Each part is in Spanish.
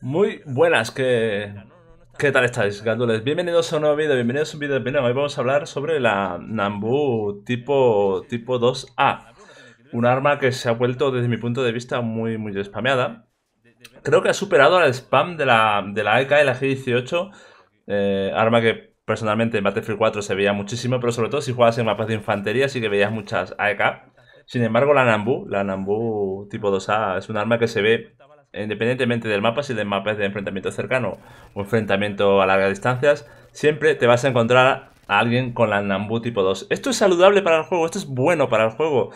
Muy buenas, ¿qué, ¿qué tal estáis, gandules? Bienvenidos a un nuevo vídeo, bienvenidos a un vídeo de opinión. Hoy vamos a hablar sobre la Nambu tipo, tipo 2A. Un arma que se ha vuelto, desde mi punto de vista, muy, muy spameada. Creo que ha superado al spam de la, de la y la G18, arma que personalmente en Battlefield 4 se veía muchísimo, pero sobre todo si jugabas en mapas de infantería sí que veías muchas AK. Sin embargo, la Nambu, la Nambu tipo 2A, es un arma que se ve independientemente del mapa, si el mapa es de enfrentamiento cercano o enfrentamiento a largas distancias, siempre te vas a encontrar a alguien con la Nambu tipo 2. Esto es saludable para el juego, esto es bueno para el juego.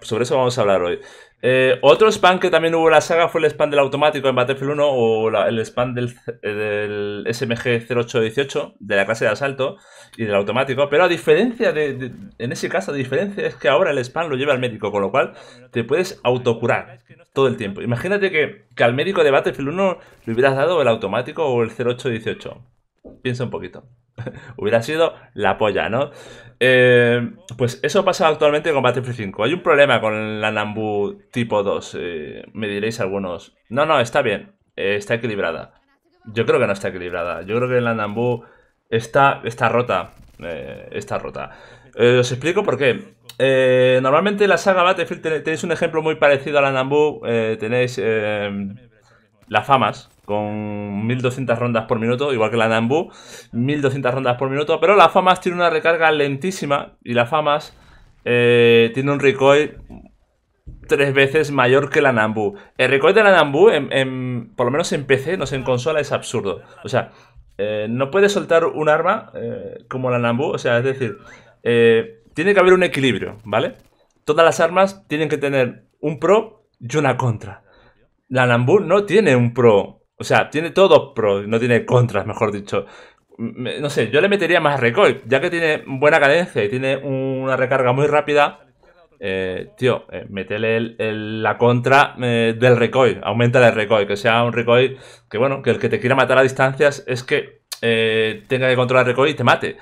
Sobre eso vamos a hablar hoy. Eh, otro spam que también hubo en la saga fue el spam del automático en Battlefield 1 o el spam del, eh, SMG 0818 de la clase de asalto y del automático. Pero a diferencia de, en ese caso, la diferencia es que ahora el spam lo lleva el médico, con lo cual te puedes autocurar todo el tiempo. Imagínate que, que al médico de Battlefield 1 le hubieras dado el automático o el 0818. Piensa un poquito. Hubiera sido la polla, ¿no? Eh, pues eso pasa actualmente con Battlefield 5. Hay un problema con la Nambu tipo 2. Eh, me diréis algunos. No, no, está bien. Eh, está equilibrada. Yo creo que no está equilibrada. Yo creo que la Nambu está, está rota. está rota. Eh, os explico por qué. Normalmente eh, normalmente la saga Battlefield tenéis un ejemplo muy parecido a la Nambu. Eh, tenéis La famas con 1200 rondas por minuto, igual que la Nambu, 1200 rondas por minuto. Pero la famas tiene una recarga lentísima y la famas tiene un recoil tres veces mayor que la Nambu. El recoil de la Nambu, por lo menos en PC, no sé, en consola, es absurdo. O sea, no puedes soltar un arma como la Nambu. O sea, es decir, eh, tiene que haber un equilibrio, ¿vale? Todas las armas tienen que tener un pro y una contra. La Nambu no tiene un pro. O sea, tiene todos pros, no tiene contras, mejor dicho. no sé, yo le metería más recoil, ya que tiene buena cadencia y tiene una recarga muy rápida. Eh, tío, eh, metele la contra eh, del recoil, aumenta el recoil, que sea un recoil que, bueno, que el que te quiera matar a distancias es que tenga que controlar el recoil y te mate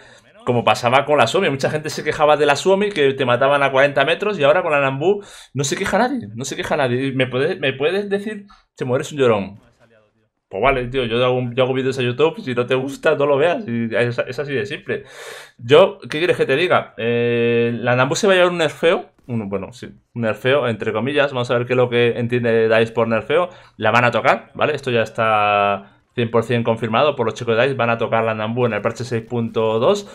como pasaba con la Suomi. Mucha gente se quejaba de la Suomi, que te mataban a 40 metros, y ahora con la Nambu no se queja nadie, no se queja nadie. ¿Me puedes, me puedes decir, te mueres un llorón? Pues vale, tío, yo hago, vídeos a YouTube, si no te gusta, no lo veas, es, así de simple. Yo, ¿qué quieres que te diga? Eh, la Nambu se va a llevar un nerfeo, bueno, sí, un nerfeo, entre comillas, vamos a ver qué es lo que entiende DICE por nerfeo. La van a tocar, ¿vale? Esto ya está 100% confirmado por los chicos de DICE, van a tocar la Nambu en el parche 6.2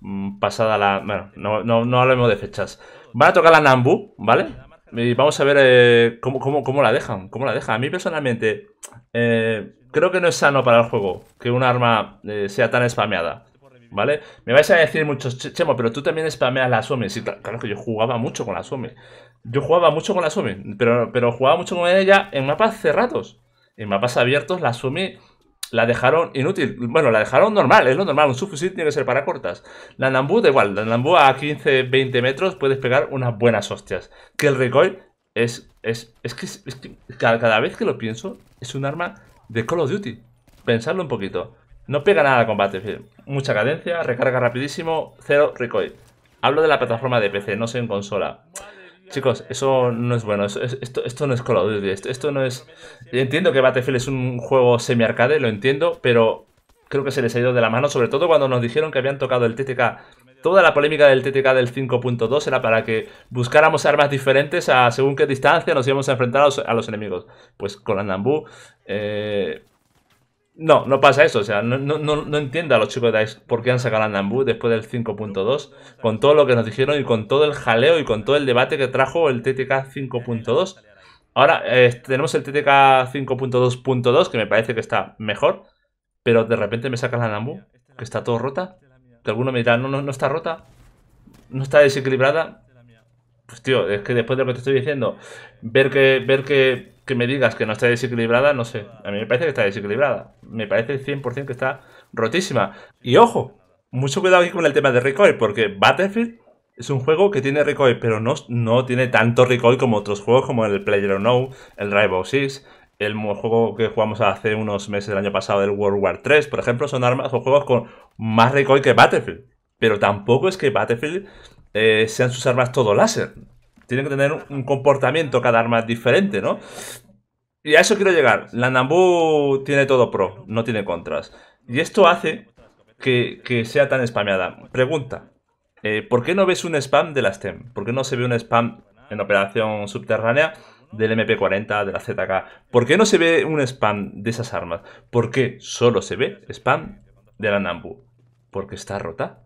mm, pasada la. Bueno, no, no, hablemos de fechas. Van a tocar la Nambu, ¿vale? Y vamos a ver eh, cómo, cómo, la dejan. Cómo la A mí personalmente, eh, creo que no es sano para el juego que un arma eh, sea tan spameada. ¿Vale? Me vais a decir muchos, Chemo, pero tú también spameas la sumi claro que yo jugaba mucho con la sumi Yo jugaba mucho con la sumi pero, pero jugaba mucho con ella en mapas cerrados. En mapas abiertos la sumi la dejaron inútil. Bueno, la dejaron normal, es lo normal. Un subfusil tiene que ser para cortas. La Nambu da igual. La Nambu a 15, 20 metros puedes pegar unas buenas hostias. Que el recoil es. Es, es, que, cada, vez que lo pienso, es un arma de Call of Duty. Pensadlo un poquito. No pega nada al combate. Mucha cadencia, recarga rapidísimo, cero recoil. Hablo de la plataforma de PC, no sé en consola. Chicos, eso no es bueno. esto, no es Call of Duty. Esto, no es. Entiendo que Battlefield es un juego semi-arcade, lo entiendo, pero creo que se les ha ido de la mano, sobre todo cuando nos dijeron que habían tocado el TTK. Toda la polémica del TTK del 5.2 era para que buscáramos armas diferentes a según qué distancia nos íbamos a enfrentar a los, enemigos. Pues con Andambú. Eh, no, no pasa eso. O sea, no, no, no entiendo a los chicos de Dice por qué han sacado la Nambu después del 5.2, con todo lo que nos dijeron y con todo el jaleo y con todo el debate que trajo el TTK 5.2. Ahora eh, tenemos el TTK 5.2.2, que me parece que está mejor, pero de repente me sacan la Nambu, que está todo rota. Que alguno me dirá, no, no, no está rota, no está desequilibrada. Pues tío, es que después de lo que te estoy diciendo, ver que, ver que que me digas que no está desequilibrada, no sé. A mí me parece que está desequilibrada. Me parece 100% que está rotísima. Y ojo, mucho cuidado aquí con el tema de recoil, porque Battlefield es un juego que tiene recoil, pero no, no tiene tanto recoil como otros juegos como el PlayerUnknown, el Rainbow Six, el juego que jugamos hace unos meses del año pasado del World War 3, por ejemplo, son armas o juegos con más recoil que Battlefield. Pero tampoco es que Battlefield eh, sean sus armas todo láser tienen que tener un comportamiento cada arma diferente, ¿no? Y a eso quiero llegar. La Nambu tiene todo pro, no tiene contras. Y esto hace que, sea tan spameada. Pregunta. Eh, ¿Por qué no ves un spam de las STEM? ¿Por qué no se ve un spam en operación subterránea del MP40, de la ZK? ¿Por qué no se ve un spam de esas armas? ¿Por qué solo se ve spam de la Nambu? Porque está rota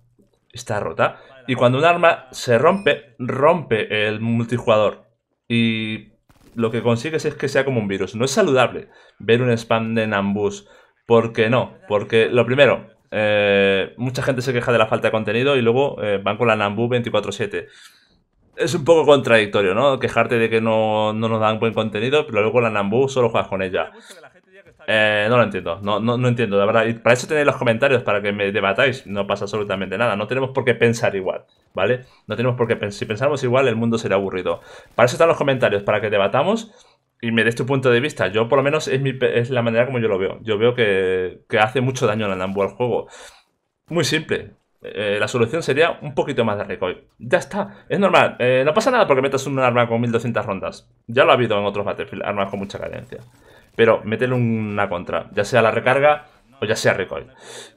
está rota. Y cuando un arma se rompe, rompe el multijugador. Y lo que consigues es que sea como un virus. No es saludable ver un spam de Nambus. ¿Por qué no? Porque lo primero, eh, mucha gente se queja de la falta de contenido y luego eh, van con la Nambu 24-7. Es un poco contradictorio, ¿no? Quejarte de que no, no, nos dan buen contenido, pero luego la Nambu solo juegas con ella. Eh, no lo entiendo, no, no, entiendo, de verdad. para eso tenéis los comentarios, para que me debatáis. No pasa absolutamente nada, no tenemos por qué pensar igual, ¿vale? No tenemos por qué pensar. Si pensamos igual, el mundo será aburrido. Para eso están los comentarios, para que debatamos y me des tu punto de vista. Yo, por lo menos, es, la manera como yo lo veo. Yo veo que, hace mucho daño la Nambu al juego. Muy simple. Eh, la solución sería un poquito más de recoil. Ya está, es normal. Eh, no pasa nada porque metas un arma con 1200 rondas. Ya lo ha habido en otros Battlefield, armas con mucha cadencia pero métele una contra, ya sea la recarga o ya sea recoil.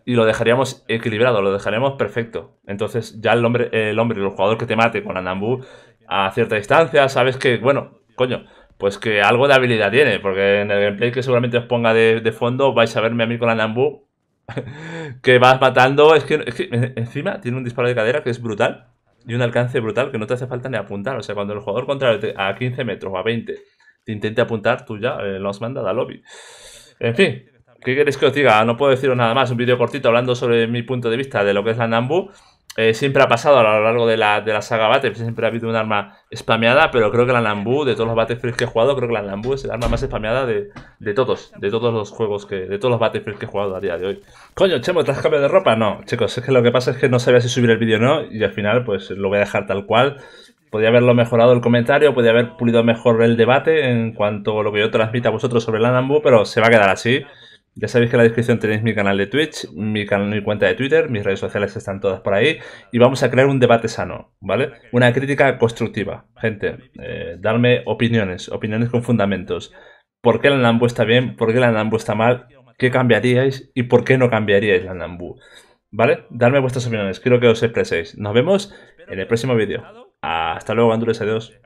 Y lo dejaríamos equilibrado, lo dejaríamos perfecto. Entonces ya el hombre, el hombre, el jugador que te mate con la a cierta distancia, sabes que, bueno, coño, pues que algo de habilidad tiene, porque en el gameplay que seguramente os ponga de, fondo vais a verme a mí con la que vas matando, es que, encima tiene un disparo de cadera que es brutal y un alcance brutal que no te hace falta ni apuntar. O sea, cuando el jugador contrario a 15 metros o a 20 te intente apuntar, tú ya eh, lo manda mandado al lobby. En fin, ¿qué queréis que os diga? Ah, no puedo deciros nada más, un vídeo cortito hablando sobre mi punto de vista de lo que es la Nambu. Eh, siempre ha pasado a lo largo de la, de la saga Battlefield, siempre ha habido un arma spameada, pero creo que la Nambu, de todos los Battlefields que he jugado, creo que la Nambu es el arma más spameada de, todos, de todos los juegos, que de todos los Battlefields que he jugado a día de hoy. Coño, Chemo, ¿te has cambiado de ropa? No, chicos, es que lo que pasa es que no sabía si subir el vídeo o no, y al final pues lo voy a dejar tal cual, podía haberlo mejorado el comentario, podía haber pulido mejor el debate en cuanto a lo que yo transmita a vosotros sobre el Nambu, pero se va a quedar así. Ya sabéis que en la descripción tenéis mi canal de Twitch, mi, canal, mi cuenta de Twitter, mis redes sociales están todas por ahí y vamos a crear un debate sano, ¿vale? Una crítica constructiva, gente. Eh, darme opiniones, opiniones con fundamentos. ¿Por qué la Nambu está bien? ¿Por qué la Nambu está mal? ¿Qué cambiaríais y por qué no cambiaríais la Nambu? ¿Vale? Darme vuestras opiniones, quiero que os expreséis. Nos vemos en el próximo vídeo. Hasta luego, Andules adiós.